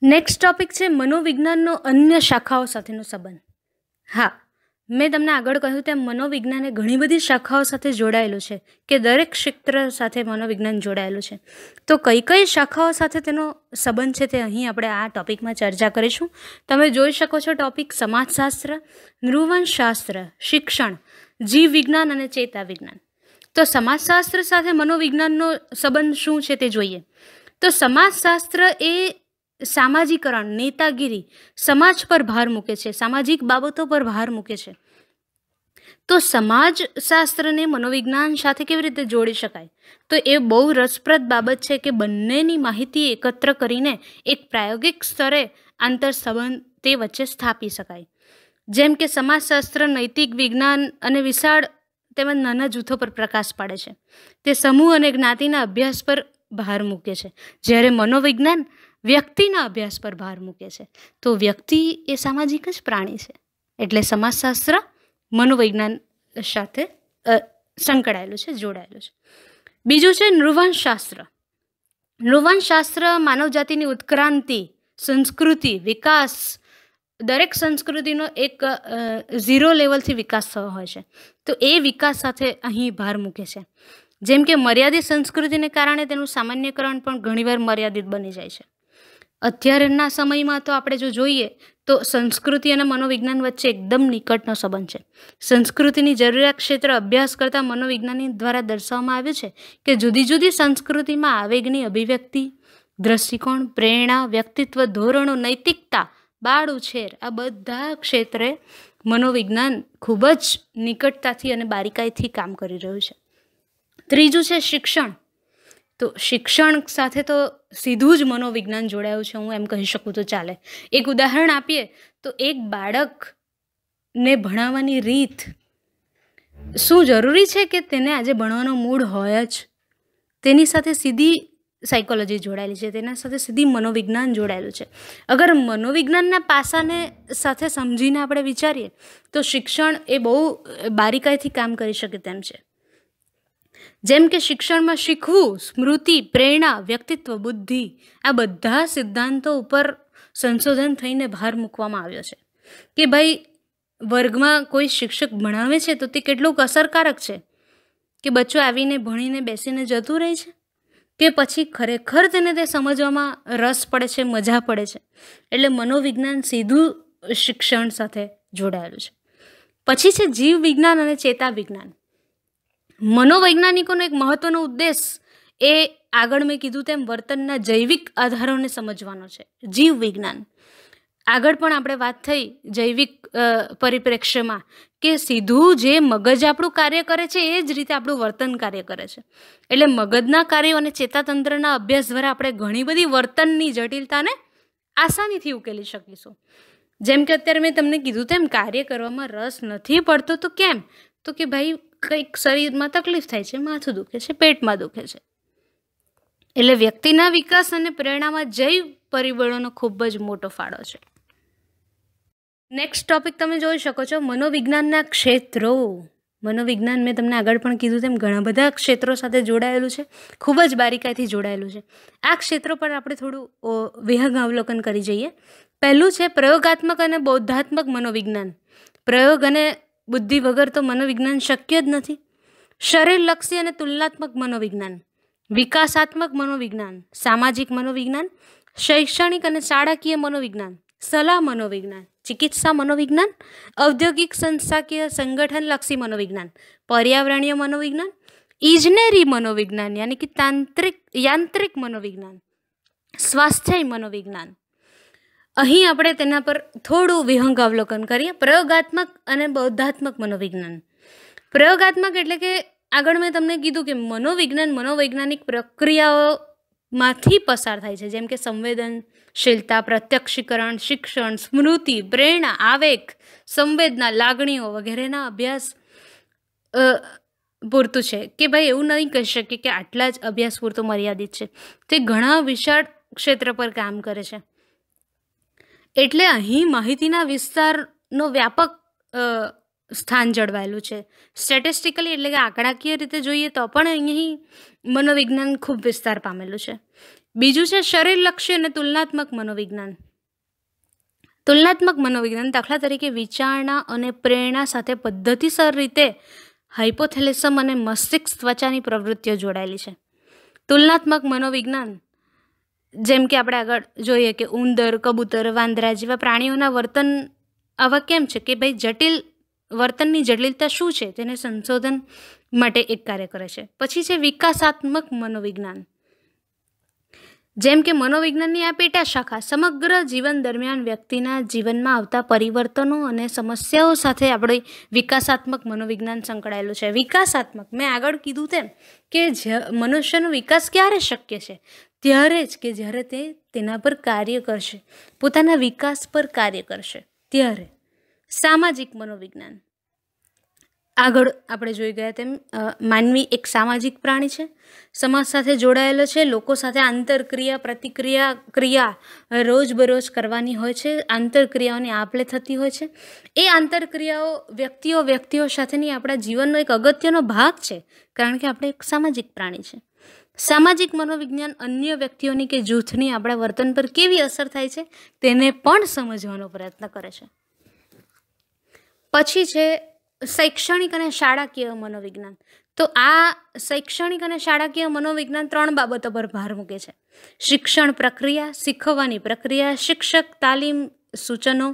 next topic છે મનોવિજ્ઞાનનો અન્ય શાખાઓ સાથેનો સંબંધ હા મેં તમને આગળ કહ્યું તેમ મનોવિજ્ઞાને ઘણી બધી શાખાઓ સાથે જોડાયેલું છે કે દરેક ક્ષેત્ર સાથે મનોવિજ્ઞાન જોડાયેલું છે તો કઈ કઈ શાખાઓ સાથે તેનો સંબંધ છે તે અહીં આપણે આ ટોપિકમાં ચર્ચા કરીશું તમે જોઈ શકો છો ટોપિક સમાજશાસ્ત્ર નૃવંશશાસ્ત્ર શિક્ષણ જીવ વિજ્ઞાન અને ચેતા વિજ્ઞાન તો સમાજશાસ્ત્ર સાથે મનોવિજ્ઞાનનો સંબંધ શું છે તે જોઈએ તો સમાજશાસ્ત્ર એ સામાજિકરણ નેતાગીરી સમાજ પર ભાર મૂકે છે સામાજિક બાબતો પર ભાર મૂકે છે તો સમાજશાસ્ત્રને મનોવિજ્ઞાન સાથે કેવી રીતે જોડી શકાય તો એ બહુ રસપ્રદ બાબત છે કે બંનેની માહિતી એકત્ર કરીને એક પ્રાયોગિક સ્તરે આંતર સંબંધ તે વચ્ચે સ્થાપી શકાય જેમ કે સમાજશાસ્ત્ર નૈતિક વિજ્ઞાન અને વિશાળ તેમજ નાના જૂથો પર પ્રકાશ પાડે છે તે સમૂહ અને જ્ઞાતિના અભ્યાસ પર ભાર મૂકે છે જ્યારે મનોવિજ્ઞાન વ્યક્તિના અભ્યાસ પર ભાર મૂકે છે તો વ્યક્તિ એ સામાજિક જ પ્રાણી છે એટલે સમાજશાસ્ત્ર મનોવૈજ્ઞાન સાથે સંકળાયેલું છે જોડાયેલું છે બીજું છે નૃવંશશાસ્ત્ર નૃવંશશાસ્ત્ર માનવજાતિની ઉત્ક્રાંતિ સંસ્કૃતિ વિકાસ દરેક સંસ્કૃતિનો એક ઝીરો લેવલથી વિકાસ થયો હોય છે તો એ વિકાસ સાથે અહીં ભાર મૂકે છે જેમ કે મર્યાદિત સંસ્કૃતિને કારણે તેનું સામાન્યકરણ પણ ઘણીવાર મર્યાદિત બની જાય છે અત્યારના સમયમાં તો આપણે જો જોઈએ તો સંસ્કૃતિ અને મનોવિજ્ઞાન વચ્ચે એકદમ નિકટનો સંબંધ છે સંસ્કૃતિની જરૂરિયાત ક્ષેત્ર અભ્યાસ કરતા મનોવિજ્ઞાની દ્વારા દર્શાવવામાં આવે છે કે જુદી જુદી સંસ્કૃતિમાં આવેગની અભિવ્યક્તિ દ્રષ્ટિકોણ પ્રેરણા વ્યક્તિત્વ ધોરણો નૈતિકતા બાળ ઉછેર આ બધા ક્ષેત્રે મનોવિજ્ઞાન ખૂબ જ નિકટતાથી અને બારીકાઈથી કામ કરી રહ્યું છે ત્રીજું છે શિક્ષણ તો શિક્ષણ સાથે તો સીધું જ મનોવિજ્ઞાન જોડાયું છે હું એમ કહી શકું તો ચાલે એક ઉદાહરણ આપીએ તો એક બાળકને ભણાવવાની રીત શું જરૂરી છે કે તેને આજે ભણવાનો મૂડ હોય જ તેની સાથે સીધી સાયકોલોજી જોડાયેલી છે તેના સાથે સીધી મનોવિજ્ઞાન જોડાયેલું છે અગર મનોવિજ્ઞાનના પાસાને સાથે સમજીને આપણે વિચારીએ તો શિક્ષણ એ બહુ બારીકાઈથી કામ કરી શકે તેમ છે જેમ કે શિક્ષણમાં શીખવું સ્મૃતિ પ્રેરણા વ્યક્તિત્વ બુદ્ધિ આ બધા સિદ્ધાંતો ઉપર સંશોધન થઈને ભાર મૂકવામાં આવ્યો છે કે ભાઈ વર્ગમાં કોઈ શિક્ષક ભણાવે છે તો તે કેટલુંક અસરકારક છે કે બચ્ચો આવીને ભણીને બેસીને જતું રહે છે કે પછી ખરેખર તેને તે સમજવામાં રસ પડે છે મજા પડે છે એટલે મનોવિજ્ઞાન સીધું શિક્ષણ સાથે જોડાયેલું છે પછી છે જીવ વિજ્ઞાન અને ચેતા વિજ્ઞાન મનોવૈજ્ઞાનિકોનો એક મહત્ત્વનો ઉદ્દેશ એ આગળ મેં કીધું તેમ વર્તનના જૈવિક આધારોને સમજવાનો છે જીવ વિજ્ઞાન આગળ પણ આપણે વાત થઈ જૈવિક પરિપ્રેક્ષ્યમાં કે સીધું જે મગજ આપણું કાર્ય કરે છે એ જ રીતે આપણું વર્તન કાર્ય કરે છે એટલે મગજના કાર્યો અને ચેતાતંત્રના અભ્યાસ દ્વારા આપણે ઘણી બધી વર્તનની જટિલતાને આસાનીથી ઉકેલી શકીશું જેમ કે અત્યારે મેં તમને કીધું તેમ કાર્ય કરવામાં રસ નથી પડતો તો કેમ તો કે ભાઈ કંઈક શરીરમાં તકલીફ થાય છે માથું દુખે છે પેટમાં દુખે છે એટલે વ્યક્તિના વિકાસ અને પ્રેરણામાં જૈવ પરિબળોનો ખૂબ જ મોટો ફાળો છે નેક્સ્ટ ટોપિક તમે જોઈ શકો છો મનોવિજ્ઞાનના ક્ષેત્રો મનોવિજ્ઞાન મેં તમને આગળ પણ કીધું તેમ ઘણા બધા ક્ષેત્રો સાથે જોડાયેલું છે ખૂબ જ બારીકાઈથી જોડાયેલું છે આ ક્ષેત્રો પર આપણે થોડું વિહંગ અવલોકન કરી જઈએ પહેલું છે પ્રયોગાત્મક અને બૌદ્ધાત્મક મનોવિજ્ઞાન પ્રયોગ અને બુદ્ધિ વગર તો મનોવિજ્ઞાન શક્ય જ નથી શરીરલક્ષી અને તુલનાત્મક મનોવિજ્ઞાન વિકાસાત્મક મનોવિજ્ઞાન સામાજિક મનોવિજ્ઞાન શૈક્ષણિક અને શાળાકીય મનોવિજ્ઞાન સલાહ મનોવિજ્ઞાન ચિકિત્સા મનોવિજ્ઞાન ઔદ્યોગિક સંસ્થાકીય સંગઠનલક્ષી મનોવિજ્ઞાન પર્યાવરણીય મનોવિજ્ઞાન ઇજનેરી મનોવિજ્ઞાન યાની કે તાંત્રિક યાંત્રિક મનોવિજ્ઞાન સ્વાસ્થ્ય મનોવિજ્ઞાન અહીં આપણે તેના પર થોડું વિહંગ અવલોકન કરીએ પ્રયોગાત્મક અને બૌદ્ધાત્મક મનોવિજ્ઞાન પ્રયોગાત્મક એટલે કે આગળ મેં તમને કીધું કે મનોવિજ્ઞાન મનોવૈજ્ઞાનિક પ્રક્રિયાઓમાંથી પસાર થાય છે જેમ કે સંવેદનશીલતા પ્રત્યક્ષીકરણ શિક્ષણ સ્મૃતિ પ્રેરણા આવેગ સંવેદના લાગણીઓ વગેરેના અભ્યાસ પૂરતું છે કે ભાઈ એવું નહીં કહી શકીએ કે આટલા જ અભ્યાસ પૂરતો મર્યાદિત છે તે ઘણા વિશાળ ક્ષેત્ર પર કામ કરે છે એટલે અહીં માહિતીના વિસ્તારનો વ્યાપક સ્થાન જળવાયેલું છે સ્ટેટિસ્ટિકલી એટલે કે આંકડાકીય રીતે જોઈએ તો પણ અહીં મનોવિજ્ઞાન ખૂબ વિસ્તાર પામેલું છે બીજું છે શરીરલક્ષી અને તુલનાત્મક મનોવિજ્ઞાન તુલનાત્મક મનોવિજ્ઞાન દાખલા તરીકે વિચારણા અને પ્રેરણા સાથે પદ્ધતિસર રીતે હાઇપોથેલેસમ અને મસ્તિષ્ક ત્વચાની પ્રવૃત્તિઓ જોડાયેલી છે તુલનાત્મક મનોવિજ્ઞાન જેમ કે આપણે આગળ જોઈએ કે ઉંદર કબૂતર વાંદરા જેવા પ્રાણીઓના વર્તન આવા કેમ છે કે ભાઈ જટિલ વર્તનની જટિલતા શું છે તેને સંશોધન માટે એક કાર્ય કરે છે પછી છે વિકાસાત્મક મનોવિજ્ઞાન જેમ કે મનોવિજ્ઞાનની આ પેટા શાખા સમગ્ર જીવન દરમિયાન વ્યક્તિના જીવનમાં આવતા પરિવર્તનો અને સમસ્યાઓ સાથે આપણે વિકાસાત્મક મનોવિજ્ઞાન સંકળાયેલું છે વિકાસાત્મક મેં આગળ કીધું તેમ કે મનુષ્યનો વિકાસ ક્યારે શક્ય છે ત્યારે જ કે જ્યારે તે તેના પર કાર્ય કરશે પોતાના વિકાસ પર કાર્ય કરશે ત્યારે સામાજિક મનોવિજ્ઞાન આગળ આપણે જોઈ ગયા તેમ માનવી એક સામાજિક પ્રાણી છે સમાજ સાથે જોડાયેલો છે લોકો સાથે આંતરક્રિયા પ્રતિક્રિયા ક્રિયા રોજબરોજ કરવાની હોય છે આંતરક્રિયાઓની આપલે થતી હોય છે એ આંતરક્રિયાઓ વ્યક્તિઓ વ્યક્તિઓ સાથેની આપણા જીવનનો એક અગત્યનો ભાગ છે કારણ કે આપણે એક સામાજિક પ્રાણી છે સામાજિક મનોવિજ્ઞાન અન્ય વ્યક્તિઓની કે જૂથની આપણા વર્તન પર કેવી અસર થાય છે તેને પણ સમજવાનો પ્રયત્ન કરે છે પછી છે શૈક્ષણિક અને શાળાકીય મનોવિજ્ઞાન તો આ શૈક્ષણિક અને શાળાકીય મનોવિજ્ઞાન ત્રણ બાબતો પર ભાર મૂકે છે શિક્ષણ પ્રક્રિયા શીખવાની પ્રક્રિયા શિક્ષક તાલીમ સૂચનો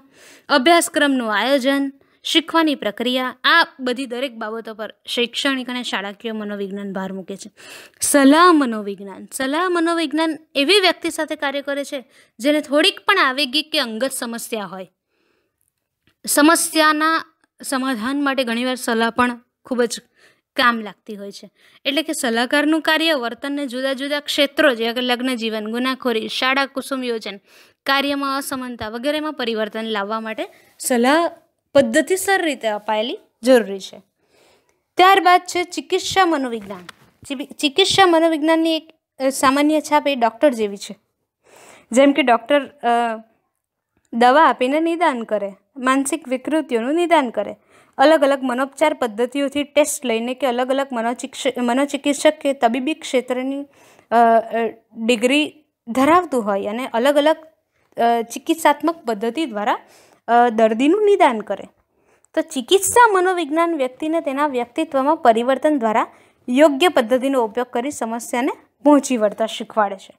અભ્યાસક્રમનું આયોજન શીખવાની પ્રક્રિયા આ બધી દરેક બાબતો પર શૈક્ષણિક અને શાળાકીય મનોવિજ્ઞાન ભાર મૂકે છે સલાહ મનોવિજ્ઞાન સલાહ મનોવિજ્ઞાન એવી વ્યક્તિ સાથે કાર્ય કરે છે જેને થોડીક પણ આવેગિક કે અંગત સમસ્યા હોય સમસ્યાના સમાધાન માટે ઘણીવાર સલાહ પણ ખૂબ જ કામ લાગતી હોય છે એટલે કે સલાહકારનું કાર્ય વર્તનને જુદા જુદા ક્ષેત્રો જેવા કે લગ્ન જીવન ગુનાખોરી શાળા કુસુમ યોજન કાર્યમાં અસમાનતા વગેરેમાં પરિવર્તન લાવવા માટે સલાહ પદ્ધતિસર રીતે અપાયેલી જરૂરી છે ત્યારબાદ છે ચિકિત્સા મનોવિજ્ઞાન ચિકિત્સા મનોવિજ્ઞાનની એક સામાન્ય છાપ એ ડૉક્ટર જેવી છે જેમ કે ડૉક્ટર દવા આપીને નિદાન કરે માનસિક વિકૃતિઓનું નિદાન કરે અલગ અલગ મનોપચાર પદ્ધતિઓથી ટેસ્ટ લઈને કે અલગ અલગ મનોચિકિત્સક કે તબીબી ક્ષેત્રની ડિગ્રી ધરાવતું હોય અને અલગ અલગ ચિકિત્સાત્મક પદ્ધતિ દ્વારા દર્દીનું નિદાન કરે તો ચિકિત્સા મનોવિજ્ઞાન વ્યક્તિને તેના વ્યક્તિત્વમાં પરિવર્તન દ્વારા યોગ્ય પદ્ધતિનો ઉપયોગ કરી સમસ્યાને પહોંચી વળતા શીખવાડે છે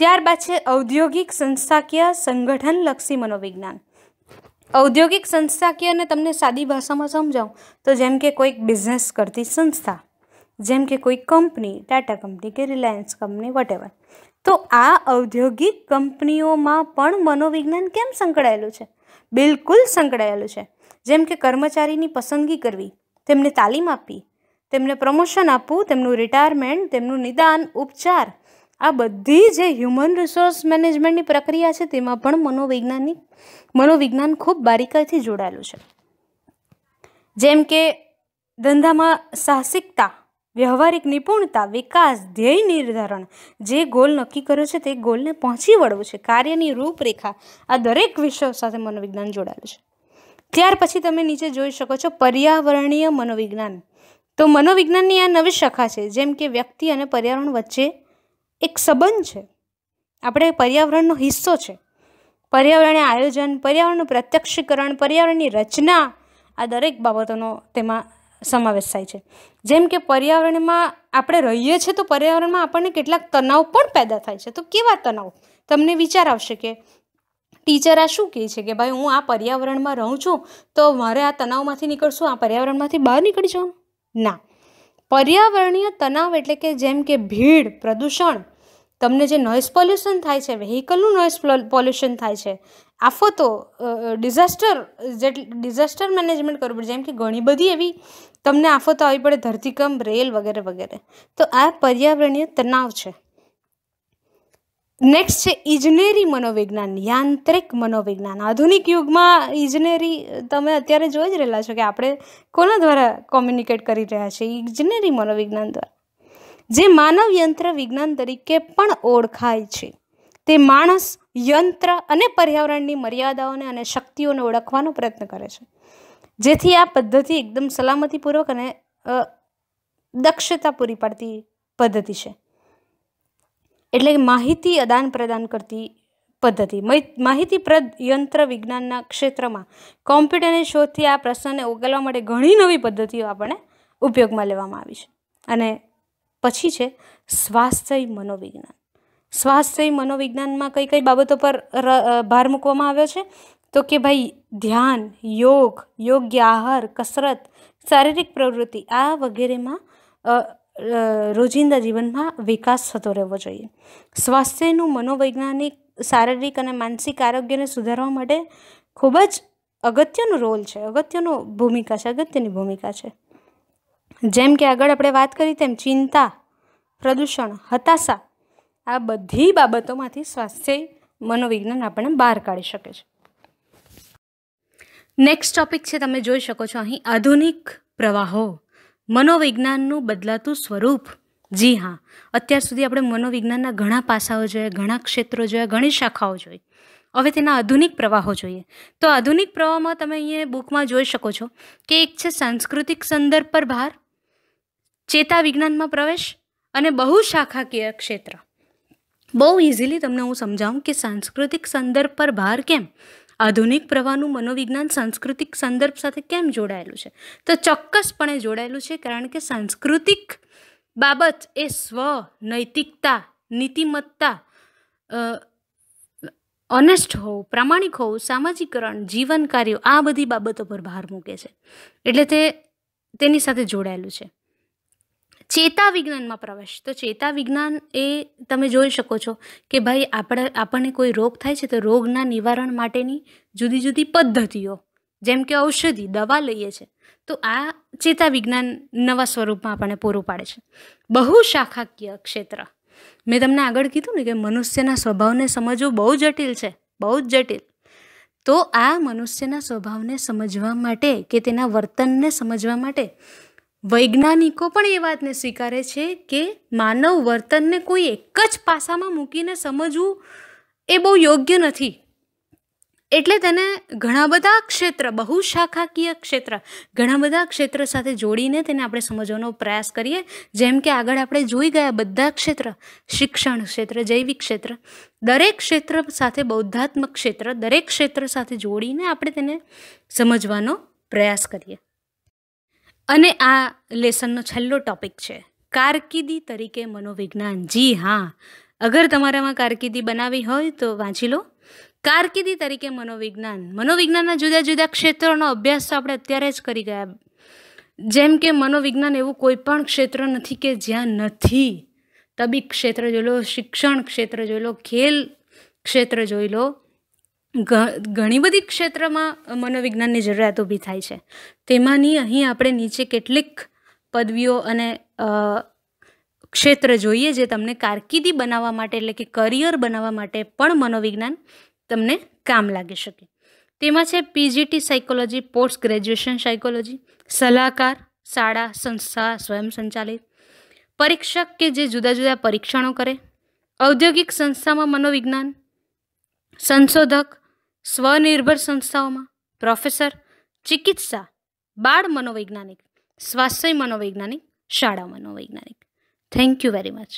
ત્યારબાદ છે ઔદ્યોગિક સંસ્થાકીય સંગઠનલક્ષી મનોવિજ્ઞાન ઔદ્યોગિક સંસ્થાકીયને તમને સાદી ભાષામાં સમજાવું તો જેમ કે કોઈક બિઝનેસ કરતી સંસ્થા જેમ કે કોઈ કંપની ટાટા કંપની કે રિલાયન્સ કંપની વટેવર તો આ ઔદ્યોગિક કંપનીઓમાં પણ મનોવિજ્ઞાન કેમ સંકળાયેલું છે બિલકુલ સંકળાયેલું છે જેમ કે કર્મચારીની પસંદગી કરવી તેમને તાલીમ આપવી તેમને પ્રમોશન આપવું તેમનું રિટાયરમેન્ટ તેમનું નિદાન ઉપચાર આ બધી જે હ્યુમન રિસોર્સ મેનેજમેન્ટની પ્રક્રિયા છે તેમાં પણ મનોવૈજ્ઞાનિક મનોવિજ્ઞાન ખૂબ બારીકાઈથી જોડાયેલું છે જેમ કે ધંધામાં સાહસિકતા વ્યવહારિક નિપુણતા વિકાસ ધ્યેય નિર્ધારણ જે ગોલ નક્કી કર્યો છે તે ગોલને પહોંચી વળવું છે કાર્યની રૂપરેખા આ દરેક વિષયો સાથે મનોવિજ્ઞાન જોડાયેલું છે ત્યાર પછી તમે નીચે જોઈ શકો છો પર્યાવરણીય મનોવિજ્ઞાન તો મનોવિજ્ઞાનની આ નવી શાખા છે જેમ કે વ્યક્તિ અને પર્યાવરણ વચ્ચે એક સંબંધ છે આપણે પર્યાવરણનો હિસ્સો છે પર્યાવરણીય આયોજન પર્યાવરણનું પ્રત્યક્ષીકરણ પર્યાવરણની રચના આ દરેક બાબતોનો તેમાં સમાવેશ થાય છે જેમ કે પર્યાવરણમાં આપણે રહીએ છીએ તો પર્યાવરણમાં આપણને કેટલાક તણાવ પણ પેદા થાય છે તો કેવા તણાવ તમને વિચાર આવશે કે ટીચર આ શું કહે છે કે ભાઈ હું આ પર્યાવરણમાં રહું છું તો મારે આ તણાવમાંથી નીકળશું આ પર્યાવરણમાંથી બહાર નીકળી જાઉં ના પર્યાવરણીય તણાવ એટલે કે જેમ કે ભીડ પ્રદૂષણ તમને જે નોઇસ પોલ્યુશન થાય છે વેહિકલનું નોઇઝ પોલ્યુશન થાય છે આફો તો ડિઝાસ્ટર જેટલી ડિઝાસ્ટર મેનેજમેન્ટ કરવું પડે જેમ કે ઘણી બધી એવી તમને આફતો આવી પડે ધરતીકંપ રેલ વગેરે વગેરે તો આ પર્યાવરણીય તણાવ છે નેક્સ્ટ છે ઇજનેરી મનોવિજ્ઞાન યાંત્રિક મનોવિજ્ઞાન આધુનિક યુગમાં ઇજનેરી તમે અત્યારે જોઈ જ રહેલા છો કે આપણે કોના દ્વારા કોમ્યુનિકેટ કરી રહ્યા છીએ ઇજનેરી મનોવિજ્ઞાન દ્વારા જે માનવ યંત્ર વિજ્ઞાન તરીકે પણ ઓળખાય છે તે માણસ યંત્ર અને પર્યાવરણની મર્યાદાઓને અને શક્તિઓને ઓળખવાનો પ્રયત્ન કરે છે જેથી આ પદ્ધતિ એકદમ સલામતીપૂર્વક અને દક્ષતા પૂરી પાડતી પદ્ધતિ છે એટલે માહિતી અદાન પ્રદાન કરતી પદ્ધતિ માહિતીપ્રદ યંત્ર વિજ્ઞાનના ક્ષેત્રમાં કોમ્પ્યુટરની શોધથી આ પ્રશ્નને ઉકેલવા માટે ઘણી નવી પદ્ધતિઓ આપણને ઉપયોગમાં લેવામાં આવી છે અને પછી છે સ્વાસ્થ્ય મનોવિજ્ઞાન સ્વાસ્થ્ય મનોવિજ્ઞાનમાં કઈ કઈ બાબતો પર ભાર મૂકવામાં આવ્યો છે તો કે ભાઈ ધ્યાન યોગ યોગ્ય આહાર કસરત શારીરિક પ્રવૃત્તિ આ વગેરેમાં રોજિંદા જીવનમાં વિકાસ થતો રહેવો જોઈએ સ્વાસ્થ્યનું મનોવૈજ્ઞાનિક શારીરિક અને માનસિક આરોગ્યને સુધારવા માટે ખૂબ જ અગત્યનો રોલ છે અગત્યનો ભૂમિકા છે અગત્યની ભૂમિકા છે જેમ કે આગળ આપણે વાત કરી તેમ ચિંતા પ્રદૂષણ હતાશા આ બધી બાબતોમાંથી સ્વાસ્થ્ય મનોવિજ્ઞાન આપણે બહાર કાઢી શકે છે નેક્સ્ટ ટોપિક છે તમે જોઈ શકો છો અહીં આધુનિક પ્રવાહો મનોવિજ્ઞાનનું બદલાતું સ્વરૂપ જી હા અત્યાર સુધી આપણે મનોવિજ્ઞાનના ઘણા પાસાઓ જોઈએ ઘણા ક્ષેત્રો જોયા ઘણી શાખાઓ જોઈ હવે તેના આધુનિક પ્રવાહો જોઈએ તો આધુનિક પ્રવાહમાં તમે અહીંયા બુકમાં જોઈ શકો છો કે એક છે સાંસ્કૃતિક સંદર્ભ પર ભાર ચેતા વિજ્ઞાનમાં પ્રવેશ અને બહુ શાખાકીય ક્ષેત્ર બહુ ઇઝીલી તમને હું સમજાવું કે સાંસ્કૃતિક સંદર્ભ પર ભાર કેમ આધુનિક પ્રવાહનું મનોવિજ્ઞાન સાંસ્કૃતિક સંદર્ભ સાથે કેમ જોડાયેલું છે તો ચોક્કસપણે જોડાયેલું છે કારણ કે સાંસ્કૃતિક બાબત એ સ્વ નૈતિકતા નીતિમત્તા ઓનેસ્ટ હોવું પ્રામાણિક હોવું સામાજિકરણ જીવન કાર્યો આ બધી બાબતો પર ભાર મૂકે છે એટલે તે તેની સાથે જોડાયેલું છે ચેતા વિજ્ઞાનમાં પ્રવેશ તો ચેતા વિજ્ઞાન એ તમે જોઈ શકો છો કે ભાઈ આપણે આપણને કોઈ રોગ થાય છે તો રોગના નિવારણ માટેની જુદી જુદી પદ્ધતિઓ જેમ કે ઔષધિ દવા લઈએ છીએ તો આ ચેતા વિજ્ઞાન નવા સ્વરૂપમાં આપણને પૂરું પાડે છે બહુ શાખાકીય ક્ષેત્ર મેં તમને આગળ કીધું ને કે મનુષ્યના સ્વભાવને સમજવું બહુ જટિલ છે બહુ જ જટિલ તો આ મનુષ્યના સ્વભાવને સમજવા માટે કે તેના વર્તનને સમજવા માટે વૈજ્ઞાનિકો પણ એ વાતને સ્વીકારે છે કે માનવ વર્તનને કોઈ એક જ પાસામાં મૂકીને સમજવું એ બહુ યોગ્ય નથી એટલે તેને ઘણા બધા ક્ષેત્ર બહુશાખાકીય ક્ષેત્ર ઘણા બધા ક્ષેત્ર સાથે જોડીને તેને આપણે સમજવાનો પ્રયાસ કરીએ જેમ કે આગળ આપણે જોઈ ગયા બધા ક્ષેત્ર શિક્ષણ ક્ષેત્ર જૈવિક ક્ષેત્ર દરેક ક્ષેત્ર સાથે બૌદ્ધાત્મક ક્ષેત્ર દરેક ક્ષેત્ર સાથે જોડીને આપણે તેને સમજવાનો પ્રયાસ કરીએ અને આ લેસનનો છેલ્લો ટોપિક છે કારકિર્દી તરીકે મનોવિજ્ઞાન જી હા અગર તમારામાં કારકિર્દી બનાવી હોય તો વાંચી લો કારકિર્દી તરીકે મનોવિજ્ઞાન મનોવિજ્ઞાનના જુદા જુદા ક્ષેત્રોનો અભ્યાસ તો આપણે અત્યારે જ કરી ગયા જેમ કે મનોવિજ્ઞાન એવું કોઈ પણ ક્ષેત્ર નથી કે જ્યાં નથી તબીબ ક્ષેત્ર જોઈ લો શિક્ષણ ક્ષેત્ર જોઈ લો ખેલ ક્ષેત્ર જોઈ લો ઘણી બધી ક્ષેત્રમાં મનોવિજ્ઞાનની જરૂરિયાત ઊભી થાય છે તેમાંની અહીં આપણે નીચે કેટલીક પદવીઓ અને ક્ષેત્ર જોઈએ જે તમને કારકિર્દી બનાવવા માટે એટલે કે કરિયર બનાવવા માટે પણ મનોવિજ્ઞાન તમને કામ લાગી શકે તેમાં છે PGT psychology post graduation psychology સલાહકાર શાળા સંસ્થા સ્વયં સંચાલિત પરીક્ષક કે જે જુદા જુદા પરીક્ષણો કરે ઔદ્યોગિક સંસ્થામાં મનોવિજ્ઞાન સંશોધક સ્વનિર્ભર સંસ્થાઓમાં પ્રોફેસર ચિકિત્સા બાળ મનોવૈજ્ઞાનિક સ્વાસ્થ્ય મનોવૈજ્ઞાનિક શાળા મનોવૈજ્ઞાનિક થેન્ક યુ વેરી મચ